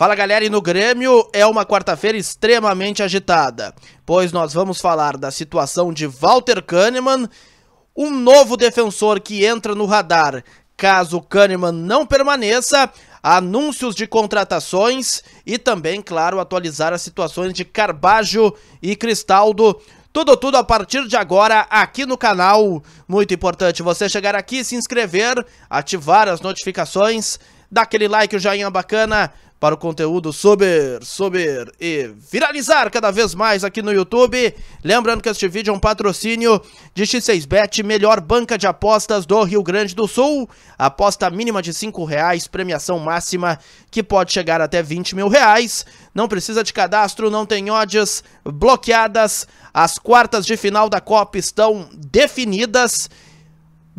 Fala galera, e no Grêmio é uma quarta-feira extremamente agitada, pois nós vamos falar da situação de Walter Kahneman, um novo defensor que entra no radar caso Kahneman não permaneça, anúncios de contratações e também, claro, atualizar as situações de Carbajo e Cristaldo. Tudo, tudo a partir de agora aqui no canal. Muito importante você chegar aqui, se inscrever, ativar as notificações, dar aquele like, o joinha bacana para o conteúdo sobre sobre e viralizar cada vez mais aqui no YouTube. Lembrando que este vídeo é um patrocínio de X6Bet, melhor banca de apostas do Rio Grande do Sul. Aposta mínima de R$ reais, premiação máxima que pode chegar até 20 mil reais. Não precisa de cadastro, não tem odds bloqueadas. As quartas de final da Copa estão definidas.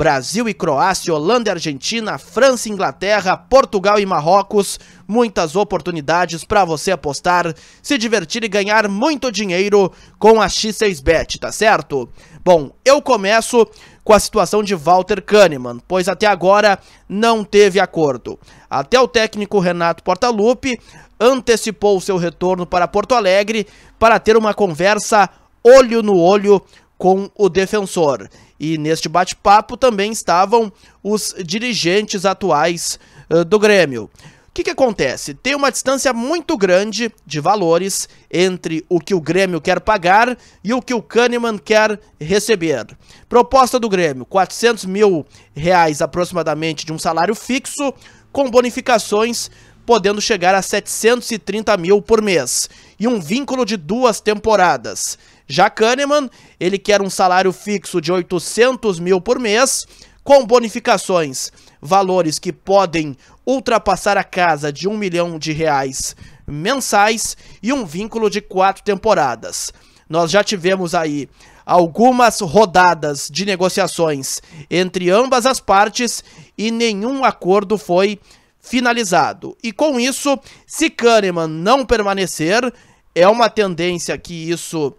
Brasil e Croácia, Holanda e Argentina, França e Inglaterra, Portugal e Marrocos. Muitas oportunidades para você apostar, se divertir e ganhar muito dinheiro com a X6Bet, tá certo? Bom, eu começo com a situação de Walter Kahneman, pois até agora não teve acordo. Até o técnico Renato Portaluppi antecipou o seu retorno para Porto Alegre para ter uma conversa olho no olho com o defensor. E neste bate-papo também estavam os dirigentes atuais uh, do Grêmio. O que, que acontece? Tem uma distância muito grande de valores entre o que o Grêmio quer pagar e o que o Kahneman quer receber. Proposta do Grêmio: 400 mil reais aproximadamente de um salário fixo, com bonificações podendo chegar a 730 mil por mês, e um vínculo de duas temporadas. Já Kahneman, ele quer um salário fixo de 800 mil por mês, com bonificações, valores que podem ultrapassar a casa de um milhão de reais mensais e um vínculo de quatro temporadas. Nós já tivemos aí algumas rodadas de negociações entre ambas as partes e nenhum acordo foi finalizado. E com isso, se Kahneman não permanecer, é uma tendência que isso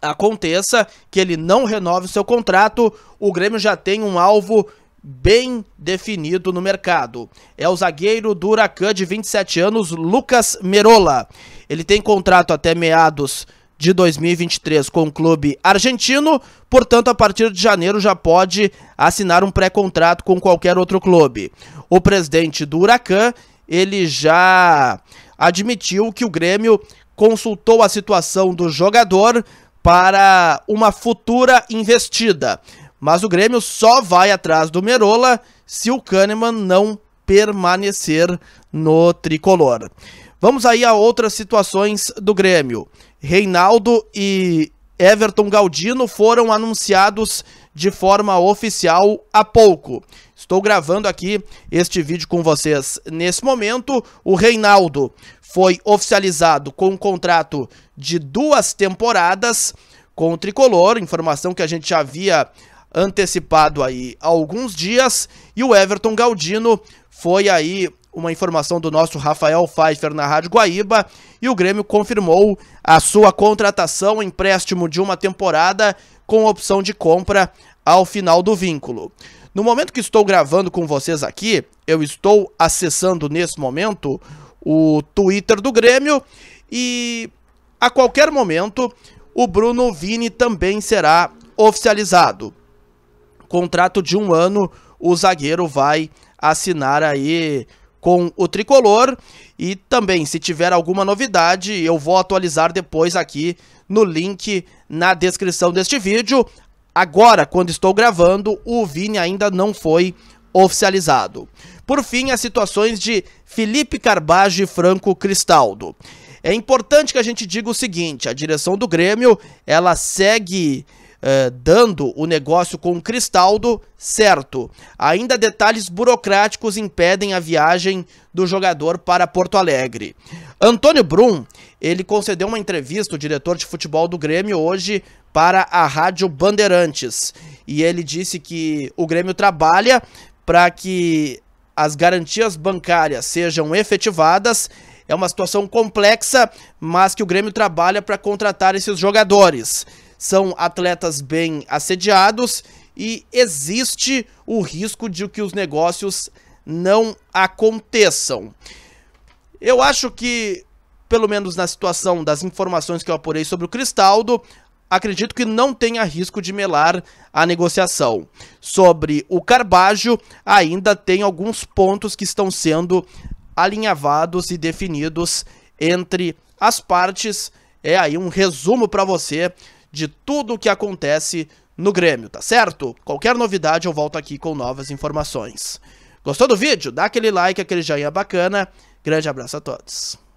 aconteça, que ele não renove seu contrato, o Grêmio já tem um alvo bem definido no mercado. É o zagueiro do Huracan de 27 anos, Lucas Merola. Ele tem contrato até meados de 2023 com o clube argentino, portanto, a partir de janeiro já pode assinar um pré-contrato com qualquer outro clube. O presidente do Huracan, ele já admitiu que o Grêmio consultou a situação do jogador para uma futura investida. Mas o Grêmio só vai atrás do Merola se o Kahneman não permanecer no tricolor. Vamos aí a outras situações do Grêmio. Reinaldo e Everton Galdino foram anunciados de forma oficial há pouco. Estou gravando aqui este vídeo com vocês nesse momento. O Reinaldo foi oficializado com um contrato de duas temporadas com o Tricolor, informação que a gente já havia antecipado aí há alguns dias, e o Everton Galdino foi aí uma informação do nosso Rafael Pfeiffer na Rádio Guaíba, e o Grêmio confirmou a sua contratação, empréstimo de uma temporada com opção de compra ao final do vínculo. No momento que estou gravando com vocês aqui, eu estou acessando nesse momento o Twitter do Grêmio e a qualquer momento o Bruno Vini também será oficializado. Contrato de um ano, o zagueiro vai assinar aí com o tricolor. E também, se tiver alguma novidade, eu vou atualizar depois aqui no link na descrição deste vídeo. Agora, quando estou gravando, o Vini ainda não foi oficializado. Por fim, as situações de Felipe Carbage e Franco Cristaldo. É importante que a gente diga o seguinte, a direção do Grêmio, ela segue eh, dando o negócio com o Cristaldo certo. Ainda detalhes burocráticos impedem a viagem do jogador para Porto Alegre. Antônio Brum, ele concedeu uma entrevista, o diretor de futebol do Grêmio, hoje para a Rádio Bandeirantes. E ele disse que o Grêmio trabalha para que as garantias bancárias sejam efetivadas. É uma situação complexa, mas que o Grêmio trabalha para contratar esses jogadores são atletas bem assediados e existe o risco de que os negócios não aconteçam. Eu acho que, pelo menos na situação das informações que eu apurei sobre o Cristaldo, acredito que não tenha risco de melar a negociação. Sobre o Carbajo, ainda tem alguns pontos que estão sendo alinhavados e definidos entre as partes. É aí um resumo para você de tudo o que acontece no Grêmio, tá certo? Qualquer novidade eu volto aqui com novas informações. Gostou do vídeo? Dá aquele like, aquele joinha bacana. Grande abraço a todos.